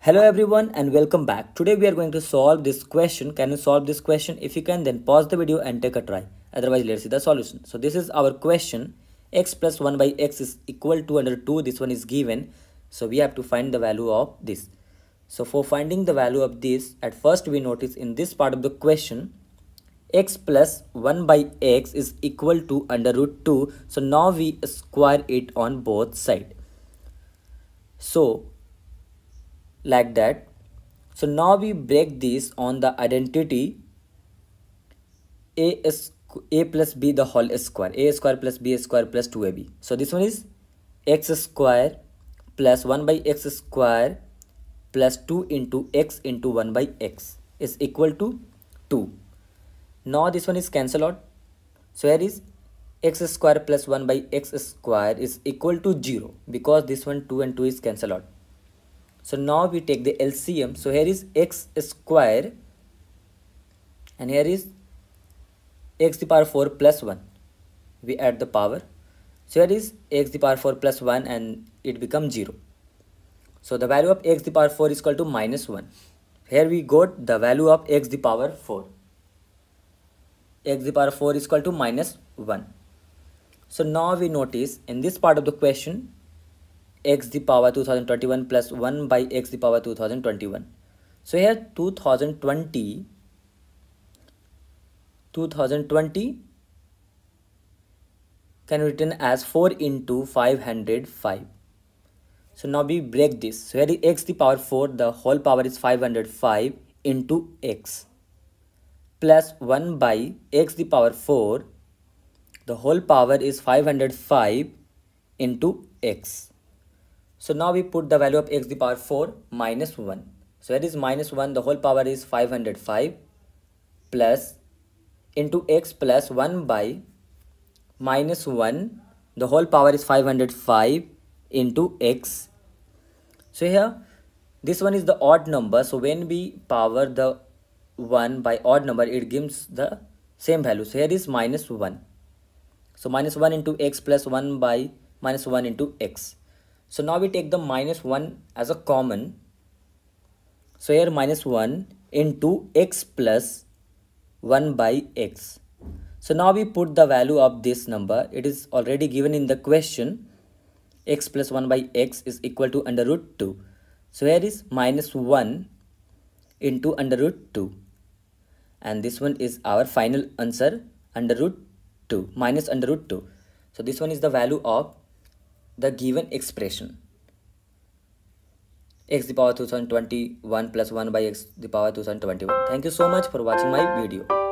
Hello everyone and welcome back. Today we are going to solve this question. Can you solve this question? If you can then pause the video and take a try. Otherwise let's see the solution. So this is our question. x plus 1 by x is equal to under 2. This one is given. So we have to find the value of this. So for finding the value of this, at first we notice in this part of the question, x plus 1 by x is equal to under root 2. So now we square it on both side. So like that so now we break this on the identity a is a plus b the whole square a square plus b square plus 2ab so this one is x square plus 1 by x square plus 2 into x into 1 by x is equal to 2 now this one is cancel out so here is x square plus 1 by x square is equal to 0 because this one 2 and 2 is cancel out so now we take the LCM. So here is x square and here is x to the power 4 plus 1. We add the power. So here is x to the power 4 plus 1 and it becomes 0. So the value of x to the power 4 is equal to minus 1. Here we got the value of x to the power 4. x to the power 4 is equal to minus 1. So now we notice in this part of the question x the power 2021 plus 1 by x the power 2021 so here 2020 2020 can be written as 4 into 505 so now we break this so here x the power 4 the whole power is 505 into x plus 1 by x the power 4 the whole power is 505 into x so now we put the value of x to the power 4 minus 1. So that is minus 1, the whole power is 505 plus into x plus 1 by minus 1, the whole power is 505 into x. So here, this one is the odd number. So when we power the 1 by odd number, it gives the same value. So here is minus 1. So minus 1 into x plus 1 by minus 1 into x. So now we take the minus 1 as a common. So here minus 1 into x plus 1 by x. So now we put the value of this number. It is already given in the question. x plus 1 by x is equal to under root 2. So here is minus 1 into under root 2. And this one is our final answer under root 2 minus under root 2. So this one is the value of the given expression x the power 2021 plus 1 by x the power 2021 thank you so much for watching my video